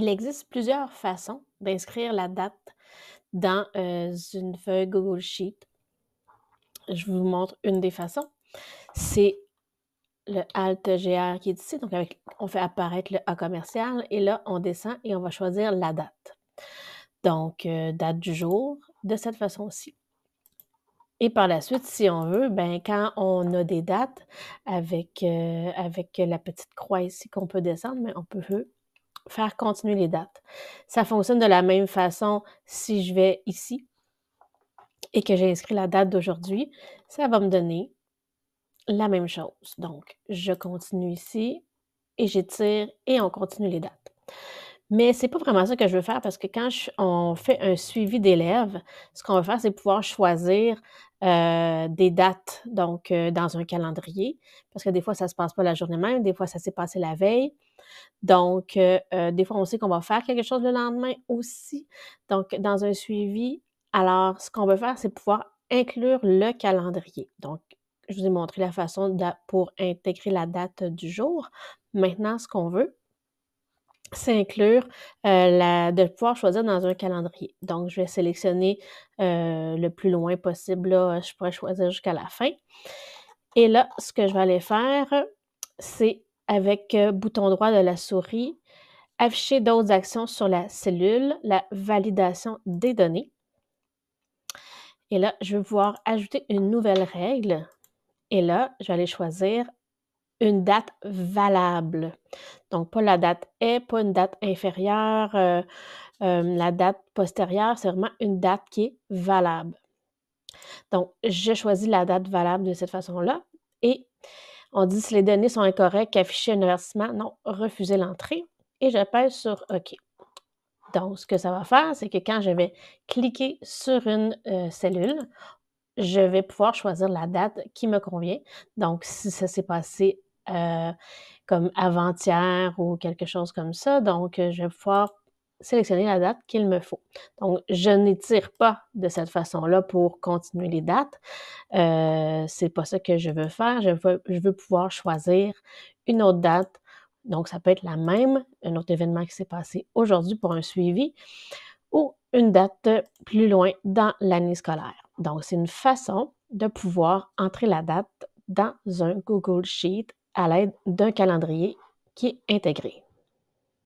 Il existe plusieurs façons d'inscrire la date dans euh, une feuille Google Sheet. Je vous montre une des façons. C'est le Alt GR qui est ici. Donc, avec, on fait apparaître le A commercial et là, on descend et on va choisir la date. Donc, euh, date du jour de cette façon-ci. Et par la suite, si on veut, ben, quand on a des dates avec, euh, avec la petite croix ici qu'on peut descendre, mais on peut faire continuer les dates. Ça fonctionne de la même façon si je vais ici et que j'ai inscrit la date d'aujourd'hui, ça va me donner la même chose. Donc, je continue ici et j'étire et on continue les dates. Mais c'est pas vraiment ça que je veux faire parce que quand on fait un suivi d'élèves, ce qu'on veut faire, c'est pouvoir choisir euh, des dates, donc euh, dans un calendrier, parce que des fois, ça se passe pas la journée même, des fois, ça s'est passé la veille. Donc, euh, des fois, on sait qu'on va faire quelque chose le lendemain aussi. Donc, dans un suivi, alors, ce qu'on veut faire, c'est pouvoir inclure le calendrier. Donc, je vous ai montré la façon pour intégrer la date du jour. Maintenant, ce qu'on veut, c'est inclure euh, de pouvoir choisir dans un calendrier. Donc, je vais sélectionner euh, le plus loin possible. Là, je pourrais choisir jusqu'à la fin. Et là, ce que je vais aller faire, c'est avec le euh, bouton droit de la souris, afficher d'autres actions sur la cellule, la validation des données. Et là, je vais pouvoir ajouter une nouvelle règle. Et là, je vais aller choisir une date valable. Donc, pas la date est, pas une date inférieure, euh, euh, la date postérieure, c'est vraiment une date qui est valable. Donc, je choisis la date valable de cette façon-là et on dit si les données sont incorrectes, afficher un avertissement, non, refuser l'entrée et j'appelle sur OK. Donc, ce que ça va faire, c'est que quand je vais cliquer sur une euh, cellule, je vais pouvoir choisir la date qui me convient. Donc, si ça s'est passé euh, comme avant-hier ou quelque chose comme ça. Donc, euh, je vais pouvoir sélectionner la date qu'il me faut. Donc, je n'étire pas de cette façon-là pour continuer les dates. Euh, Ce n'est pas ça que je veux faire. je veux pouvoir choisir une autre date. Donc, ça peut être la même, un autre événement qui s'est passé aujourd'hui pour un suivi ou une date plus loin dans l'année scolaire. Donc, c'est une façon de pouvoir entrer la date dans un Google Sheet à l'aide d'un calendrier qui est intégré.